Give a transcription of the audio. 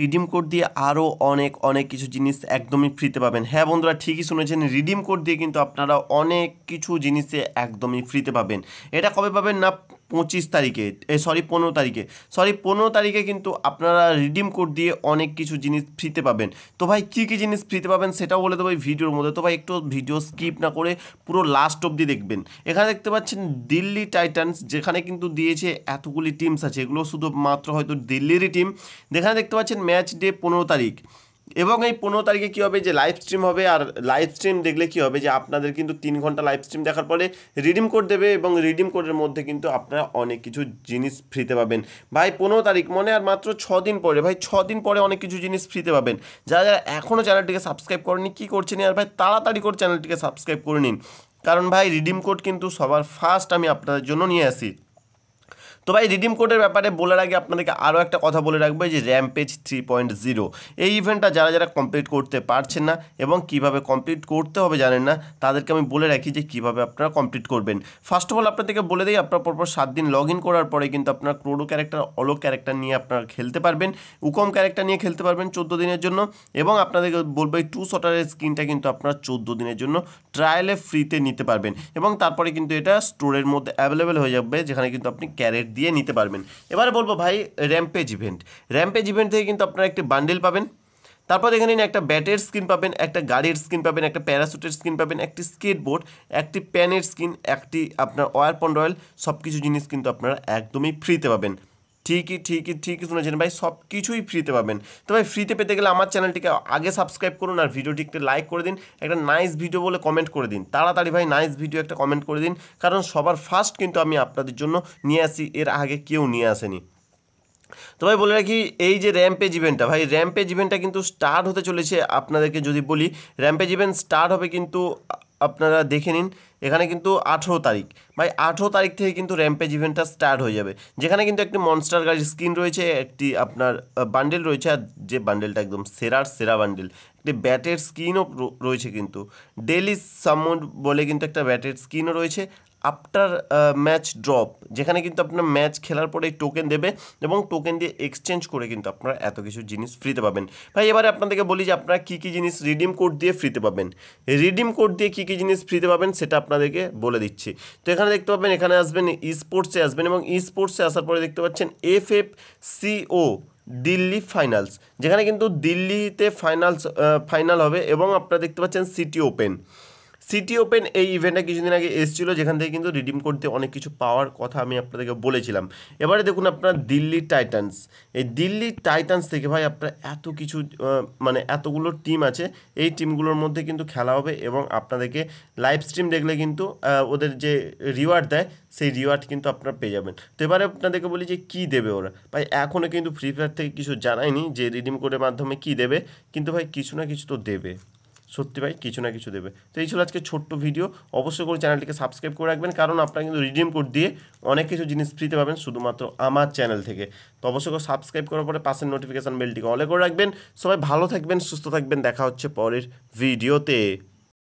redeem code দিয়ে আরও অনেক অনেক কিছু জিনিস একদমই ফ্রিতে পাবেন হ্যাঁ বন্ধুরা ঠিকই শুনেছেন রিডিম কোড দিয়ে কিন্তু আপনারা অনেক কিছু জিনিসে একদমই ফ্রিতে পাবেন এটা কবে পাবেন না পঁচিশ তারিখে এ সরি পনেরো তারিখে সরি পনেরো তারিখে কিন্তু আপনারা রিডিম কোড দিয়ে অনেক কিছু জিনিস ফ্রিতে পাবেন তো ভাই কী কী জিনিস ফ্রিতে পাবেন সেটাও বলে দেবো এই ভিডিওর মধ্যে তো ভাই একটু ভিডিও স্কিপ না করে পুরো লাস্ট অবধি দেখবেন এখানে দেখতে পাচ্ছেন দিল্লি টাইটান্স যেখানে কিন্তু দিয়েছে এতগুলি টিমস আছে এগুলো শুধু মাত্র হয়তো দিল্লিরই টিম যেখানে দেখতে পাচ্ছেন ম্যাচ ডে পনেরো তারিখ এবং এই পনেরো তারিখে কী হবে যে লাইভ স্ট্রিম হবে আর লাইভ স্ট্রিম দেখলে কী হবে যে আপনাদের কিন্তু তিন ঘন্টা লাইভ স্ট্রিম দেখার পরে রিডিম কোড দেবে এবং রিডিম কোডের মধ্যে কিন্তু আপনারা অনেক কিছু জিনিস ফ্রিতে পাবেন ভাই পনেরো তারিখ মনে আর মাত্র ছ দিন পরে ভাই ছ দিন পরে অনেক কিছু জিনিস ফ্রিতে পাবেন যারা যারা এখনও চ্যানেলটিকে সাবস্ক্রাইব করেনি কী করছেন আর ভাই তাড়াতাড়ি করে চ্যানেলটিকে সাবস্ক্রাইব করে নিন কারণ ভাই রিডিম কোড কিন্তু সবার ফার্স্ট আমি আপনাদের জন্য নিয়ে আসি তো ভাই রিডিম কোডের ব্যাপারে বলার আগে আপনাদেরকে আরও একটা কথা বলে রাখবো যে পেজ থ্রি পয়েন্ট জিরো এই ইভেন্টটা যারা যারা কমপ্লিট করতে পারছেন না এবং কিভাবে কমপ্লিট করতে হবে জানেন না তাদেরকে আমি বলে রাখি যে কীভাবে আপনারা কমপ্লিট করবেন ফার্স্ট অফ অল আপনাদেরকে বলে দিই আপনার পরপর সাত দিন লগ ইন করার পরে কিন্তু আপনার ক্রোডো ক্যারেক্টার অলো ক্যারেক্টার নিয়ে আপনারা খেলতে পারবেন উকম ক্যারেক্টার নিয়ে খেলতে পারবেন চোদ্দো দিনের জন্য এবং আপনাদেরকে বলবো এই টু শটারের স্ক্রিনটা কিন্তু আপনারা চোদ্দো দিনের জন্য ট্রায়ালে ফ্রিতে নিতে পারবেন এবং তারপরে কিন্তু এটা স্টোরের মধ্যে অ্যাভেলেবেল হয়ে যাবে যেখানে কিন্তু আপনি ক্যারেট দিয়ে নিতে পারবেন এবারে বলবো ভাই র্যাম্পেজ ইভেন্ট র্যাম্পেজ ইভেন্ট থেকে কিন্তু আপনারা একটি বান্ডেল পাবেন তারপর দেখে নিন একটা ব্যাটের স্ক্রিন পাবেন একটা গাড়ির স্ক্রিন পাবেন একটা প্যারাসুটের স্ক্রিন পাবেন একটি স্কেটবোর্ড একটি প্যানের স্ক্রিন একটি আপনার ওয়ার পন্ড অয়েল সব কিছু জিনিস কিন্তু আপনারা একদমই ফ্রিতে পাবেন ঠিকই ঠিকই ঠিকই শুনেছেন ভাই সব কিছুই ফ্রিতে পাবেন তো ভাই ফ্রিতে পেতে গেলে আমার চ্যানেলটিকে আগে সাবস্ক্রাইব করুন আর ভিডিওটি একটু লাইক করে দিন একটা নাইস ভিডিও বলে কমেন্ট করে দিন তাড়াতাড়ি ভাই নাইস ভিডিও একটা কমেন্ট করে দিন কারণ সবার ফার্স্ট কিন্তু আমি আপনাদের জন্য নিয়ে আসি এর আগে কেউ নিয়ে আসেনি তো ভাই বলে রাখি এই যে র্যাম্পেজ ইভেন্টটা ভাই র্যাম্পেজ ইভেন্টটা কিন্তু স্টার্ট হতে চলেছে আপনাদেরকে যদি বলি র্যাম্পেজ ইভেন্ট স্টার্ট হবে কিন্তু আপনারা দেখে নিন এখানে কিন্তু আঠেরো তারিখ ভাই আঠেরো তারিখ থেকে কিন্তু র্যাম্পেজ ইভেন্টটা স্টার্ট হয়ে যাবে যেখানে কিন্তু একটি মনস্টার গাড়ির স্কিন রয়েছে একটি আপনার বান্ডেল রয়েছে আর যে বান্ডেলটা একদম সেরার সেরা বান্ডেল একটি ব্যাটের স্কিনও রয়েছে কিন্তু ডেলি সামুন বলে কিন্তু একটা ব্যাটের স্কিনও রয়েছে আফটার ম্যাচ ড্রপ যেখানে কিন্তু আপনার ম্যাচ খেলার পরে এই টোকেন দেবে এবং টোকেন দিয়ে এক্সচেঞ্জ করে কিন্তু আপনারা এত কিছু জিনিস ফ্রিতে পাবেন ভাই এবারে আপনাদেরকে বলি যে আপনারা কী কী জিনিস রিডিম কোড দিয়ে ফ্রিতে পাবেন রিডিম কোড দিয়ে কী কী জিনিস ফ্রিতে পাবেন সেটা আপনাদেরকে বলে দিচ্ছি তো এখানে দেখতে পাবেন এখানে আসবেন ই স্পোর্টসে আসবেন এবং ই স্পোর্টসে আসার পরে দেখতে পাচ্ছেন F F C O Delhi finals যেখানে কিন্তু দিল্লিতে ফাইনালস ফাইনাল হবে এবং আপনারা দেখতে পাচ্ছেন সিটি ওপেন সিটি ওপেন এই ইভেন্টটা কিছুদিন আগে এসেছিল যেখান থেকে কিন্তু রিডিম করতে অনেক কিছু পাওয়ার কথা আমি আপনাদেরকে বলেছিলাম এবারে দেখুন আপনার দিল্লি টাইটান্স এই দিল্লি টাইটান্স থেকে ভাই আপনার এত কিছু মানে এতগুলো টিম আছে এই টিমগুলোর মধ্যে কিন্তু খেলা হবে এবং আপনাদেরকে লাইভ স্ট্রিম দেখলে কিন্তু ওদের যে রিওয়ার্ড দেয় সেই রিওয়ার্ড কিন্তু আপনারা পেয়ে যাবেন তো এবারে আপনাদেরকে বলি যে কী দেবে ওরা ভাই এখনও কিন্তু ফ্রি ফায়ার থেকে কিছু জানায়নি যে রিডিম কোডের মাধ্যমে কী দেবে কিন্তু ভাই কিছু না কিছু তো দেবে সত্যি ভাই কিছু না কিছু দেবে তো এই ছিল আজকে ছোট্ট ভিডিও অবশ্যই করে চ্যানেলটিকে সাবস্ক্রাইব করে রাখবেন কারণ আপনারা কিন্তু রিডিম কোড দিয়ে অনেক কিছু জিনিস ফ্রিতে পাবেন শুধুমাত্র আমার চ্যানেল থেকে তো অবশ্যই করে সাবস্ক্রাইব করার পরে পাশের নোটিফিকেশান বেলটিকে অলে করে রাখবেন সবাই ভালো থাকবেন সুস্থ থাকবেন দেখা হচ্ছে পরের ভিডিওতে